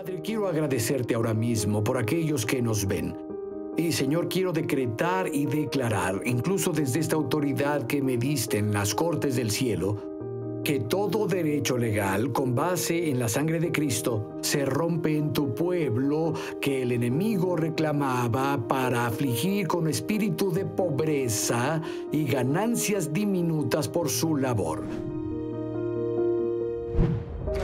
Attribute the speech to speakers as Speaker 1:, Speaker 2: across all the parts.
Speaker 1: Padre, quiero agradecerte ahora mismo por aquellos que nos ven. Y Señor, quiero decretar y declarar, incluso desde esta autoridad que me diste en las cortes del cielo, que todo derecho legal con base en la sangre de Cristo se rompe en tu pueblo que el enemigo reclamaba para afligir con espíritu de pobreza y ganancias diminutas por su labor.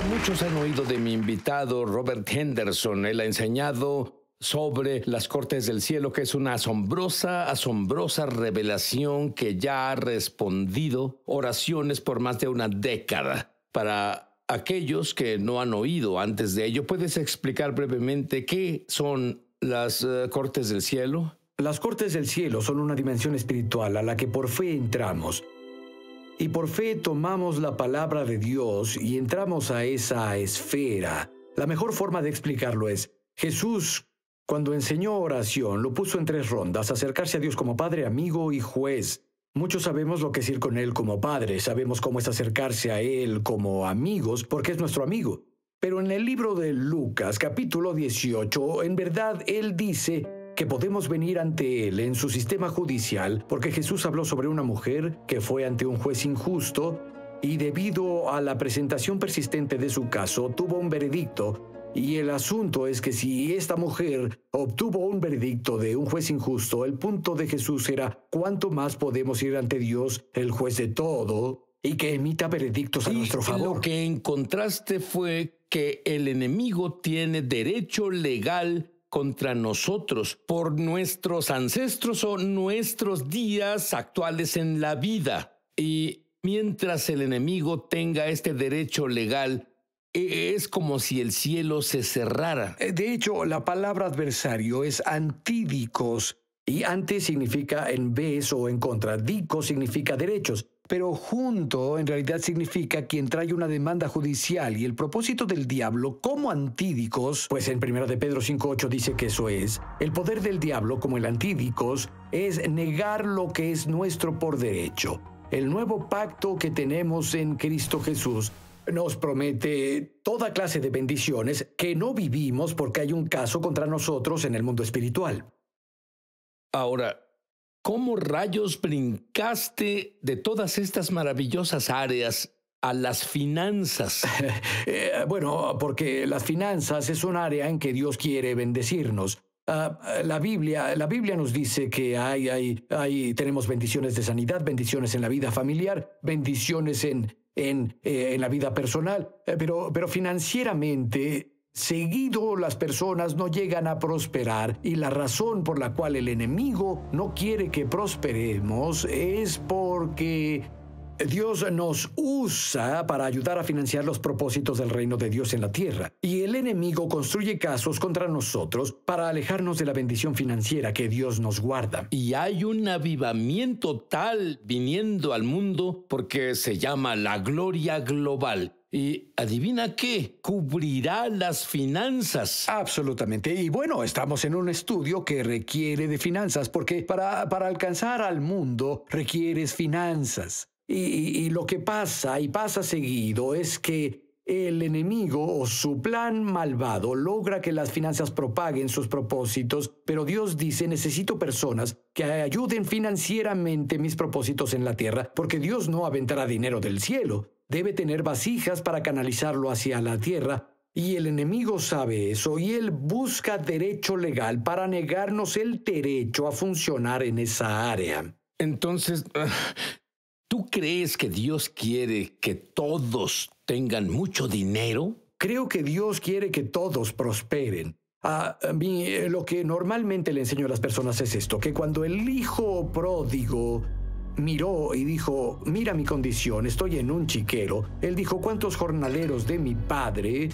Speaker 2: Muchos han oído de mi invitado Robert Henderson. Él ha enseñado sobre las Cortes del Cielo, que es una asombrosa, asombrosa revelación que ya ha respondido oraciones por más de una década. Para aquellos que no han oído antes de ello, ¿puedes explicar brevemente qué son las eh, Cortes del Cielo? Las Cortes
Speaker 1: del Cielo son una dimensión espiritual a la que por fe entramos y por fe tomamos la palabra de Dios y entramos a esa esfera. La mejor forma de explicarlo es, Jesús, cuando enseñó oración, lo puso en tres rondas, acercarse a Dios como Padre, amigo y juez. Muchos sabemos lo que es ir con Él como Padre, sabemos cómo es acercarse a Él como amigos, porque es nuestro amigo. Pero en el libro de Lucas, capítulo 18, en verdad Él dice, que podemos venir ante Él en su sistema judicial porque Jesús habló sobre una mujer que fue ante un juez injusto y debido a la presentación persistente de su caso tuvo un veredicto y el asunto es que si esta mujer obtuvo un veredicto de un juez injusto, el punto de Jesús era cuánto más podemos ir ante Dios, el juez de todo, y que emita veredictos a nuestro favor.
Speaker 2: Lo que encontraste fue que el enemigo tiene derecho legal contra nosotros por nuestros ancestros o nuestros días actuales en la vida. Y mientras el enemigo tenga este derecho legal, e-, es como si el cielo se
Speaker 1: cerrara. Eh, de hecho, la palabra adversario es antídicos y antes significa en vez o en contra. significa derechos. Pero junto en realidad significa quien trae una demanda judicial y el propósito del diablo como antídicos, pues en 1 de Pedro 5.8 dice que eso es, el poder del diablo como el antídicos es negar lo que es nuestro por derecho. El nuevo pacto que tenemos en Cristo Jesús nos promete toda clase de bendiciones que no vivimos porque hay un caso contra nosotros en el mundo espiritual.
Speaker 2: Ahora, ¿Cómo rayos brincaste de todas estas maravillosas
Speaker 1: áreas a las finanzas. Eh, bueno, porque las finanzas es un área en que Dios quiere bendecirnos. Ah, la, Biblia, nos dice que hay, hay, tenemos bendiciones de sanidad, bendiciones en la vida familiar, bendiciones en, en, eh, la vida personal, eh, pero, pero financieramente Seguido las personas no llegan a prosperar y la razón por la cual el enemigo no quiere que prosperemos es porque Dios nos usa para ayudar a financiar los propósitos del reino de Dios en la tierra, y el enemigo construye casos contra nosotros para alejarnos de la bendición financiera que Dios nos guarda. Y hay un avivamiento tal
Speaker 2: viniendo al mundo porque se llama la gloria global. Y adivina qué, cubrirá las
Speaker 1: finanzas. Absolutamente. Y bueno, estamos en un estudio que requiere de finanzas, porque para, para alcanzar al mundo requieres finanzas. Y, lo que pasa, y pasa seguido, es que el enemigo o su plan malvado logra que las finanzas propaguen sus propósitos, pero Dios dice, necesito personas que ayuden financieramente mis propósitos en la tierra, porque Dios no aventará dinero del cielo, debe tener vasijas para canalizarlo hacia la tierra, y el enemigo sabe eso y él busca derecho legal para negarnos el derecho a funcionar en esa área. Entonces, ¿Tú crees que Dios quiere que todos tengan mucho dinero? Creo que Dios quiere que todos prosperen. A mí eh, lo que normalmente le enseño a las personas es esto, que cuando el hijo pródigo miró y dijo, mira mi condición, estoy en un chiquero, él dijo, ¿cuántos jornaleros de mi padre?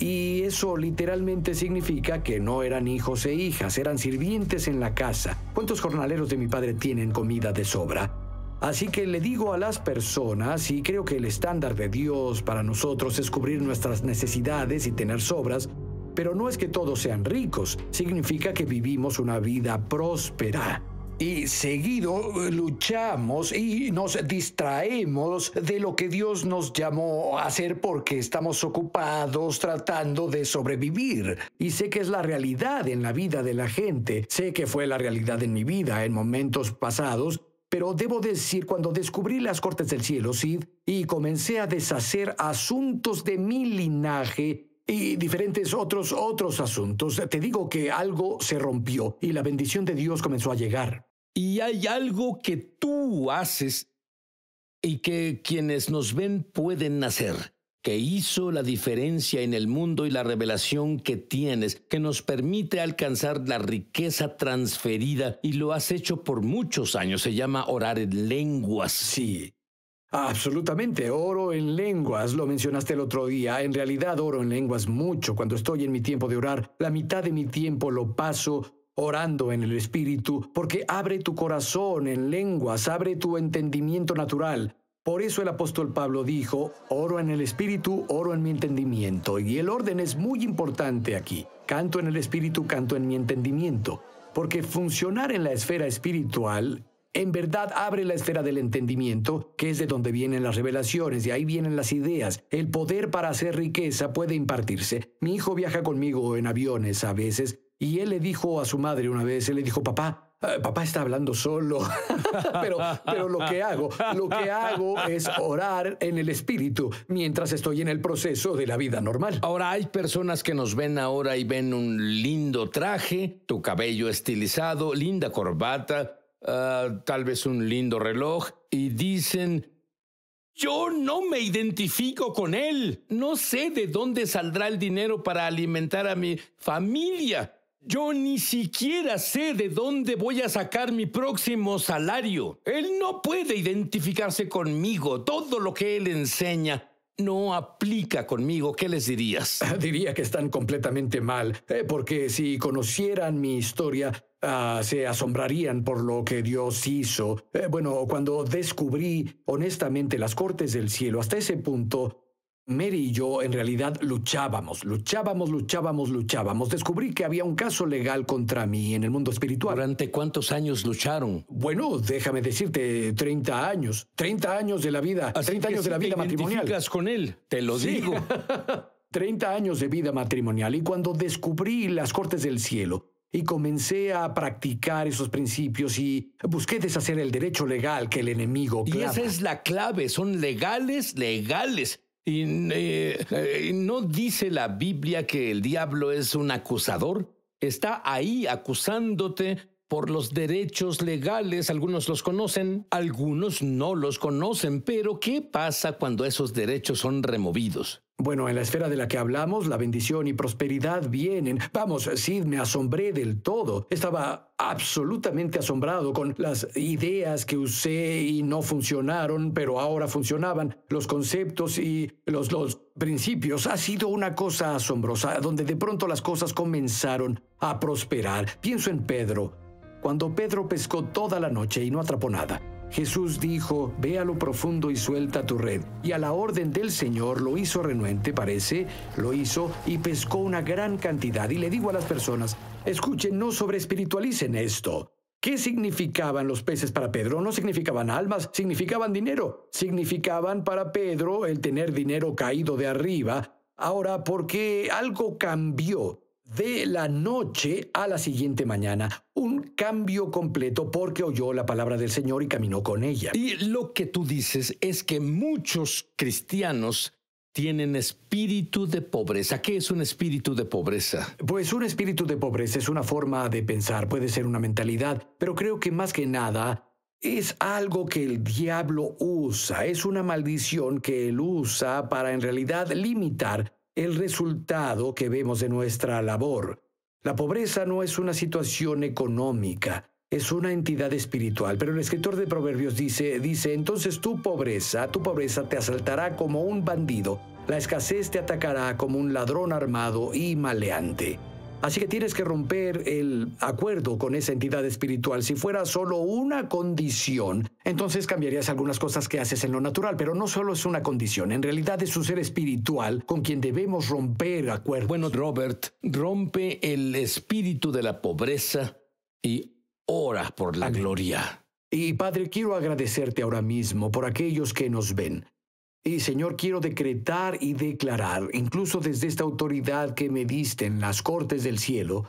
Speaker 1: Y eso literalmente significa que no eran hijos e hijas, eran sirvientes en la casa. ¿Cuántos jornaleros de mi padre tienen comida de sobra? Así que le digo a las personas, y creo que el estándar de Dios para nosotros es cubrir nuestras necesidades y tener sobras, pero no es que todos sean ricos, significa que vivimos una vida próspera. Y seguido eh, luchamos y nos distraemos de lo que Dios nos llamó a hacer porque estamos ocupados tratando de sobrevivir. Y sé que es la realidad en la vida de la gente, sé que fue la realidad en mi vida en momentos pasados pero debo decir, cuando descubrí las cortes del cielo, Sid, y comencé a deshacer asuntos de mi linaje, y diferentes otros otros asuntos. Te digo que algo se rompió y la bendición de Dios comenzó a llegar.
Speaker 2: Y hay algo que tú haces y que quienes nos ven pueden hacer que hizo la diferencia en el mundo y la revelación que tienes, que nos permite alcanzar la riqueza transferida y lo has
Speaker 1: hecho por muchos años. Se llama orar en lenguas. Sí. Absolutamente, oro en lenguas, lo mencionaste el otro día, en realidad oro en lenguas mucho, cuando estoy en mi tiempo de orar, la mitad de mi tiempo lo paso orando en el Espíritu, porque abre tu corazón en lenguas, abre tu entendimiento natural, por eso el apóstol Pablo dijo, oro en el espíritu, oro en mi entendimiento. Y el orden es muy importante aquí. Canto en el espíritu, canto en mi entendimiento. Porque funcionar en la esfera espiritual en verdad abre la esfera del entendimiento, que es de donde vienen las revelaciones, y ahí vienen las ideas. El poder para hacer riqueza puede impartirse. Mi hijo viaja conmigo en aviones a veces, y él le dijo a su madre una vez, él le dijo, papá, Ah, papá está hablando solo, pero, pero lo que hago, lo que hago es orar en el espíritu mientras estoy en el proceso de la vida normal. Ahora, hay personas que nos ven
Speaker 2: ahora y ven un lindo traje, tu cabello estilizado, linda corbata, ah, tal vez un lindo reloj y dicen... Yo no me identifico con él. No sé de dónde saldrá el dinero para alimentar a mi familia. Yo ni siquiera sé de dónde voy a sacar mi próximo salario. Él no puede identificarse conmigo. Todo lo que él enseña no aplica conmigo, ¿qué les dirías?
Speaker 1: Diría que están completamente mal, eh, porque si conocieran mi historia, ah, se asombrarían por lo que Dios hizo. Eh, bueno, cuando descubrí honestamente las cortes del cielo, hasta ese punto Mary y yo en realidad luchábamos, luchábamos, luchábamos, luchábamos. Descubrí que había un caso legal contra mí en el mundo espiritual. ¿Durante cuántos años lucharon? Bueno, déjame decirte, 30 años. 30 años de la vida. a 30 años de la vida matrimonial. con él, te lo digo. 30 años de vida matrimonial y cuando descubrí las cortes del cielo y comencé a practicar esos principios y busqué deshacer el derecho legal que el enemigo Y esa es la clave, son legales,
Speaker 2: legales. Eh, y, ¿No dice la Biblia que el diablo es un acusador? Está ahí acusándote por los derechos legales, algunos los conocen, algunos no los conocen, pero ¿qué pasa
Speaker 1: cuando esos derechos son removidos? Bueno, en la esfera de la que hablamos, la bendición y prosperidad vienen. Vamos, Sid, me asombré del todo. Estaba absolutamente asombrado con las ideas que usé y no funcionaron, pero ahora funcionaban. Los conceptos y los, los principios. Ha sido una cosa asombrosa, donde de pronto las cosas comenzaron a prosperar. Pienso en Pedro. Cuando Pedro pescó toda la noche y no atrapó nada, Jesús dijo, Ve a lo profundo y suelta tu red. Y a la orden del Señor lo hizo renuente, parece, lo hizo y pescó una gran cantidad. Y le digo a las personas, escuchen, no espiritualicen esto. ¿Qué significaban los peces para Pedro? No significaban almas, significaban dinero. Significaban para Pedro el tener dinero caído de arriba. Ahora, ¿por qué algo cambió? de la noche a la siguiente mañana. Un cambio completo porque oyó la palabra del Señor y caminó con ella. Y lo que tú dices es que muchos
Speaker 2: cristianos tienen espíritu de pobreza. ¿Qué es un espíritu de pobreza?
Speaker 1: Pues un espíritu de pobreza es una forma de pensar, puede ser una mentalidad, pero creo que más que nada es algo que el diablo usa, es una maldición que él usa para en realidad limitar el resultado que vemos de nuestra labor. La pobreza no es una situación económica, es una entidad espiritual. Pero el escritor de Proverbios dice, dice, entonces tu pobreza, tu pobreza te asaltará como un bandido, la escasez te atacará como un ladrón armado y maleante. Así que tienes que romper el acuerdo con esa entidad espiritual. Si fuera solo una condición, entonces cambiarías algunas cosas que haces en lo natural, pero no solo es una condición, en realidad es un ser espiritual con quien debemos romper acuerdos. Bueno, Robert,
Speaker 2: rompe el espíritu de la pobreza y ora por la
Speaker 1: gloria. Y Padre, quiero agradecerte ahora mismo por aquellos que nos ven. Y Señor, quiero decretar y declarar, incluso desde esta autoridad que me diste en las cortes del cielo,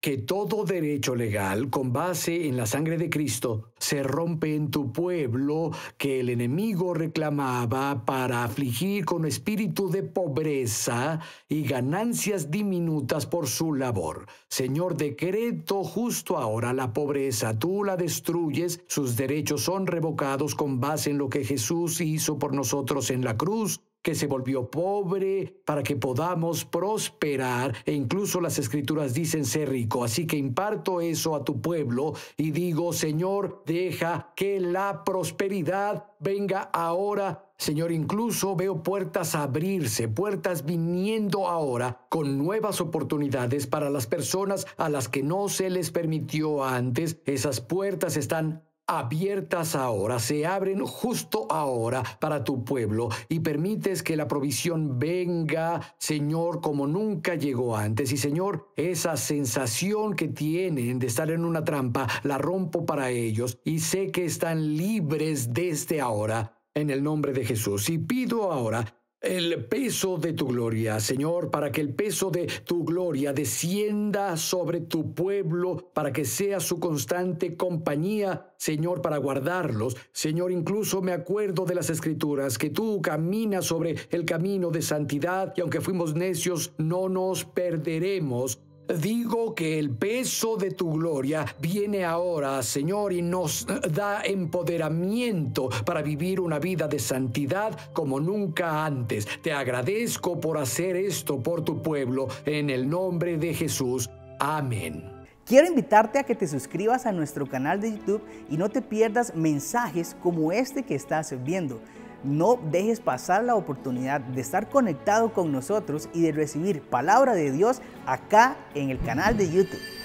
Speaker 1: que todo derecho legal con base en la sangre de Cristo se rompe en tu pueblo que el enemigo reclamaba para afligir con espíritu de pobreza y ganancias diminutas por su labor. Señor, decreto justo ahora la pobreza, tú la destruyes, sus derechos son revocados con base en lo que Jesús hizo por nosotros en la cruz que se volvió pobre para que podamos prosperar, e incluso las escrituras dicen ser rico. Así que imparto eso a tu pueblo y digo, Señor, deja que la prosperidad venga ahora Señor, incluso veo puertas abrirse, puertas viniendo ahora con nuevas oportunidades para las personas a las que no se les permitió antes. Esas puertas están abiertas ahora, se abren justo ahora para tu pueblo y permites que la provisión venga, Señor, como nunca llegó antes. Y Señor, esa sensación que tienen de estar en una trampa, la rompo para ellos y sé que están libres desde ahora en el nombre de Jesús. Y pido ahora el peso de tu gloria, Señor, para que el peso de tu gloria descienda sobre tu pueblo, para que sea su constante compañía, Señor, para guardarlos. Señor, incluso me acuerdo de las escrituras, que tú caminas sobre el camino de santidad y aunque fuimos necios, no nos perderemos. Digo que el peso de tu gloria viene ahora, Señor, y nos da empoderamiento para vivir una vida de santidad como nunca antes. Te agradezco por hacer esto por tu pueblo, en el nombre de Jesús. Amén. Quiero invitarte a que te suscribas a nuestro canal de YouTube y no te pierdas mensajes como este que estás viendo. No dejes pasar la oportunidad de estar conectado con nosotros y de recibir palabra de Dios acá en el canal de YouTube.